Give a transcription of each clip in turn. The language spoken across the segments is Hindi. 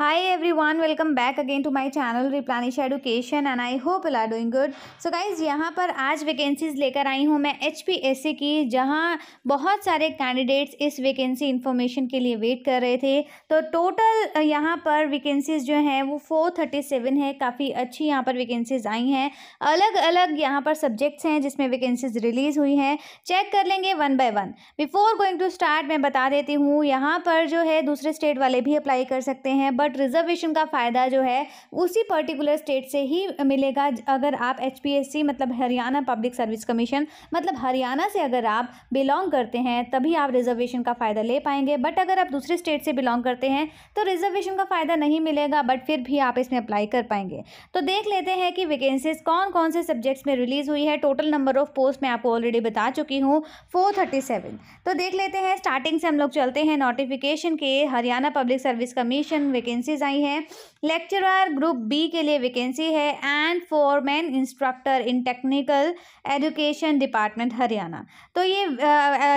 every everyone welcome back again to my channel replenish education and I hope all are doing good so guys यहाँ पर आज वैकेंसीज लेकर आई हूँ मैं एच पी एस सी की जहाँ बहुत सारे कैंडिडेट्स इस वैकेंसी इन्फॉर्मेशन के लिए वेट कर रहे थे तो टोटल यहाँ पर वैकेंसीज जो हैं वो फोर थर्टी सेवन है काफ़ी अच्छी यहाँ पर वैकेंसीज आई हैं अलग अलग यहाँ पर सब्जेक्ट्स हैं जिसमें वैकेंसीज रिलीज़ हुई हैं चेक कर लेंगे one by one before going to start मैं बता देती हूँ यहाँ पर जो है दूसरे स्टेट वाले भी अप्लाई कर सकते हैं बट बट रिजर्वेशन का फ़ायदा जो है उसी पर्टिकुलर स्टेट से ही मिलेगा अगर आप एच मतलब हरियाणा पब्लिक सर्विस कमीशन मतलब हरियाणा से अगर आप बिलोंग करते हैं तभी आप रिजर्वेशन का फ़ायदा ले पाएंगे बट अगर आप दूसरे स्टेट से बिलोंग करते हैं तो रिजर्वेशन का फ़ायदा नहीं मिलेगा बट फिर भी आप इसमें अप्लाई कर पाएंगे तो देख लेते हैं कि वैकेंसीज कौन कौन से सब्जेक्ट्स में रिलीज़ हुई है टोटल नंबर ऑफ पोस्ट मैं आपको ऑलरेडी बता चुकी हूँ फोर थर्टी सेवन तो देख लेते हैं स्टार्टिंग से हम लोग चलते हैं नोटिफिकेशन के Haryana public service commission vacancy vacancies आई हैं लेक्चरर ग्रुप बी के लिए वैकेंसी है and man instructor in technical education department Haryana तो ये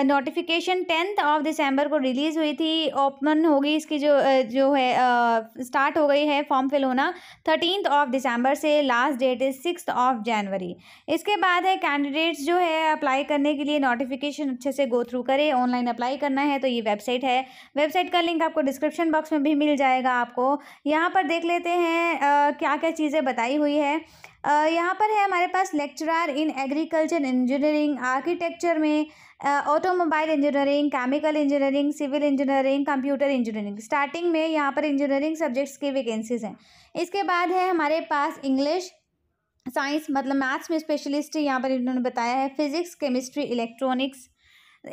नोटिफिकेशन टेंथ ऑफ दिसंबर को रिलीज़ हुई थी ओपन होगी इसकी जो जो है स्टार्ट हो गई है फॉर्म फिल होना थर्टीन ऑफ दिसंबर से last date is six of January इसके बाद है कैंडिडेट्स जो है अप्लाई करने के लिए नोटिफिकेशन अच्छे से गो थ्रू करें ऑनलाइन अप्लाई करना है तो ये वेबसाइट है वेबसाइट का लिंक आपको डिस्क्रिप्शन बॉक्स में भी मिल जाएगा आपको यहाँ पर देख लेते हैं आ, क्या क्या चीज़ें बताई हुई है यहाँ पर है हमारे पास lecturer in agriculture engineering architecture में automobile engineering chemical engineering civil engineering computer engineering starting में यहाँ पर इंजीनियरिंग सब्जेक्ट्स की वैकेंसीज हैं इसके बाद है हमारे पास इंग्लिश साइंस मतलब मैथ्स में स्पेशलिस्ट यहाँ पर इन्होंने बताया है फिजिक्स केमिस्ट्री इलेक्ट्रॉनिक्स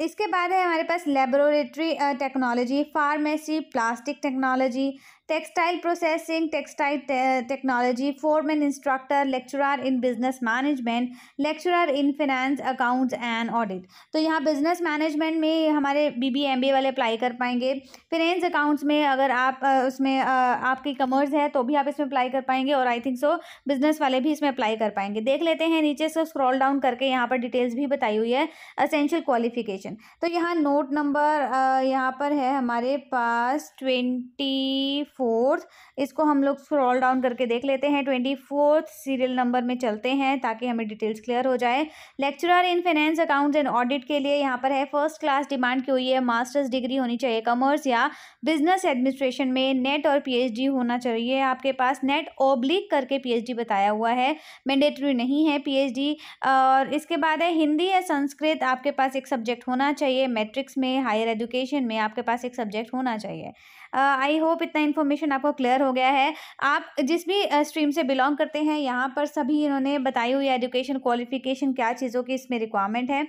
इसके बाद है हमारे पास laboratory technology pharmacy plastic technology textile processing textile technology foreman instructor lecturer in business management lecturer in finance accounts and audit तो यहाँ बिजनेस मैनेजमेंट में हमारे बी बी एम बी वाले अप्लाई कर पाएंगे फिनेंस अकाउंट्स में अगर आप उसमें आपकी कमर्स है तो भी आप इसमें अप्लाई कर पाएंगे और आई थिंक सो बिजनेस वाले भी इसमें अप्लाई कर पाएंगे देख लेते हैं नीचे से स्क्रॉल डाउन करके यहाँ पर डिटेल्स भी बताई हुई है असेंशियल क्वालिफिकेशन तो यहाँ नोट नंबर यहाँ पर है हमारे पास ट्वेंटी फोर्थ इसको हम लोग स्क्रॉल डाउन करके देख लेते हैं ट्वेंटी फोर्थ सीरियल नंबर में चलते हैं ताकि हमें डिटेल्स क्लियर हो जाए lecturer in finance accounts and audit के लिए यहाँ पर है फर्स्ट क्लास डिमांड की हुई है मास्टर्स डिग्री होनी चाहिए कॉमर्स या बिजनेस एडमिनिस्ट्रेशन में नेट और पी होना चाहिए आपके पास नेट ओब्लिक करके पी बताया हुआ है मैंडेटरी नहीं है पी और इसके बाद है हिंदी या संस्कृत आपके पास एक सब्जेक्ट होना चाहिए मैट्रिक्स में हायर एजुकेशन में आपके पास एक सब्जेक्ट होना चाहिए आई होप इतना इन्फॉर्मेशन आपको क्लियर हो गया है आप जिस भी स्ट्रीम से बिलोंग करते हैं यहाँ पर सभी इन्होंने बताई हुई एजुकेशन क्वालिफिकेशन क्या चीज़ों की इसमें रिक्वायरमेंट है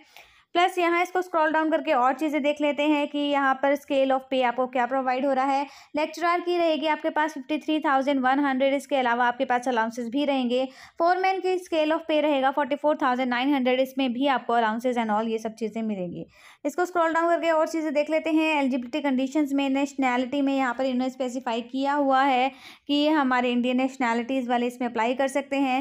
प्लस यहाँ इसको स्क्रॉल डाउन करके और चीज़ें देख लेते हैं कि यहाँ पर स्केल ऑफ पे आपको क्या प्रोवाइड हो रहा है लेक्चरार की रहेगी आपके पास fifty three thousand one hundred इसके अलावा आपके पास अलाउंसेज भी रहेंगे फोरमैन की स्केल ऑफ पे रहेगा forty four thousand nine hundred इसमें भी आपको अलाउंसेज एंड ऑल ये सब चीज़ें मिलेंगी इसको स्क्रॉल डाउन करके और चीज़ें देख लेते हैं एलिजिबिलिटी कंडीशन में नेशनैलिटी में यहाँ पर इन्होंने स्पेसिफाई किया हुआ है कि हमारे इंडियन नेशनैलिटीज़ वाले इसमें अप्लाई कर सकते हैं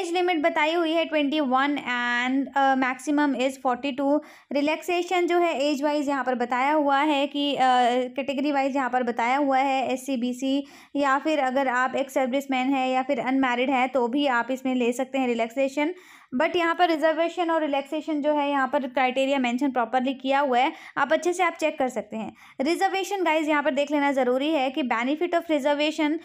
एज लिमिट बताई हुई है twenty one and maximum is forty two तो रिलैक्सेशन जो है एज वाइज यहाँ पर बताया हुआ है कि कैटेगरी वाइज यहाँ पर बताया हुआ है एस सी या फिर अगर आप एक सर्विस मैन है या फिर अनमैरिड है तो भी आप इसमें ले सकते हैं रिलैक्सेशन बट यहाँ पर रिजर्वेशन और रिलैक्सेशन जो है यहाँ पर क्राइटेरिया मेंशन प्रॉपरली किया हुआ है आप अच्छे से आप चेक कर सकते हैं रिजर्वेशन गाइज यहाँ पर देख लेना ज़रूरी है कि benefit of reservation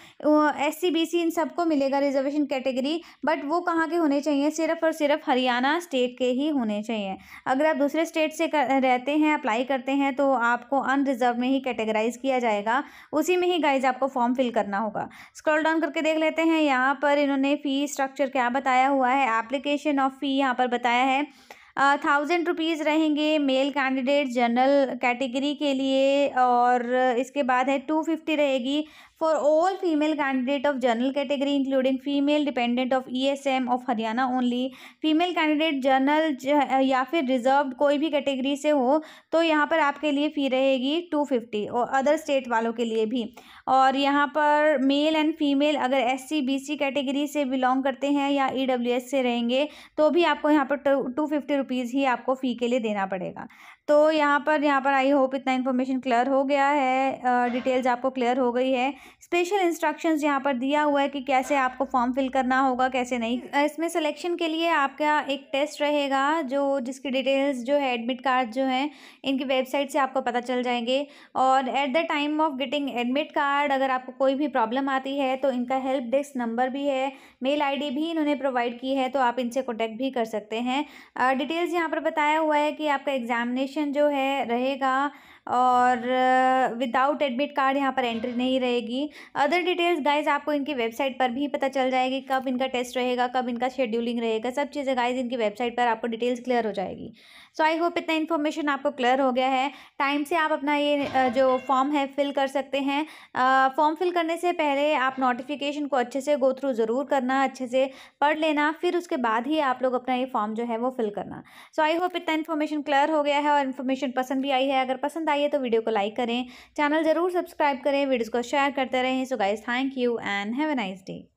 S C इन सबको मिलेगा रिजर्वेशन कैटेगरी बट वो कहाँ के होने चाहिए सिर्फ और सिर्फ हरियाणा स्टेट के ही होने चाहिए अगर आप दूसरे स्टेट से कर, रहते हैं अप्लाई करते हैं तो आपको अनरिजर्व में ही कैटेगराइज किया जाएगा उसी में ही गाइज आपको फॉर्म फिल करना होगा स्क्रॉल डाउन करके देख लेते हैं यहाँ पर इन्होंने फ़ी स्ट्रक्चर क्या बताया हुआ है एप्लीकेशन डिस्क्रिप्शन ऑफ फ़ी यहाँ पर बताया है थाउजेंड रुपीज़ रहेंगे मेल कैंडिडेट जनरल कैटेगरी के लिए और इसके बाद है टू फिफ्टी रहेगी for all female candidate of general category including female dependent of E S M of Haryana only female candidate general या फिर रिजर्व कोई भी कैटेगरी से हो तो यहाँ पर आपके लिए फ़ी रहेगी टू फिफ्टी और अदर स्टेट वालों के लिए भी और यहाँ पर मेल एंड फीमेल अगर S C B C category से बिलोंग करते हैं या ई डब्ल्यू एस से रहेंगे तो भी आपको यहाँ पर टू फिफ्टी रुपीज़ ही आपको फ़ी के लिए देना पड़ेगा तो यहाँ पर यहाँ पर आई होप इतना इन्फॉर्मेशन क्लियर हो गया है डिटेल्स आपको क्लियर हो गई है स्पेशल इंस्ट्रक्शंस यहाँ पर दिया हुआ है कि कैसे आपको फॉर्म फिल करना होगा कैसे नहीं इसमें सिलेक्शन के लिए आपका एक टेस्ट रहेगा जो जिसकी डिटेल्स जो है एडमिट कार्ड जो हैं इनकी वेबसाइट से आपको पता चल जाएंगे और at the time of getting admit card अगर आपको कोई भी प्रॉब्लम आती है तो इनका हेल्प डेस्क नंबर भी है मेल आई भी इन्होंने प्रोवाइड की है तो आप इनसे कॉन्टैक्ट भी कर सकते हैं डिटेल्स यहाँ पर बताया हुआ है कि आपका एग्जामिनेशन क्वेश्चन जो है रहेगा और विदाउट एडमिट कार्ड यहाँ पर एंट्री नहीं रहेगी अदर डिटेल्स गाइज आपको इनकी वेबसाइट पर भी पता चल जाएगी कब इनका टेस्ट रहेगा कब इनका शेड्यूलिंग रहेगा सब चीज़ें गाइज इनकी वेबसाइट पर आपको डिटेल्स क्लियर हो जाएगी सो आई होप इतना इन्फॉर्मेशन आपको क्लियर हो गया है टाइम से आप अपना ये जो फॉर्म है फिल कर सकते हैं फॉर्म फिल करने से पहले आप नोटिफिकेशन को अच्छे से गो थ्रू ज़रूर करना अच्छे से पढ़ लेना फिर उसके बाद ही आप लोग अपना ये फॉर्म जो है वो फिल करना सो आई होप इतना इन्फॉर्मेशन क्लियर हो गया है और इन्फॉर्मेशन पसंद भी आई है अगर पसंद आई है तो वीडियो को लाइक करें चैनल ज़रूर सब्सक्राइब करें वीडियोज़ को शेयर करते रहें so guys thank you and have a nice day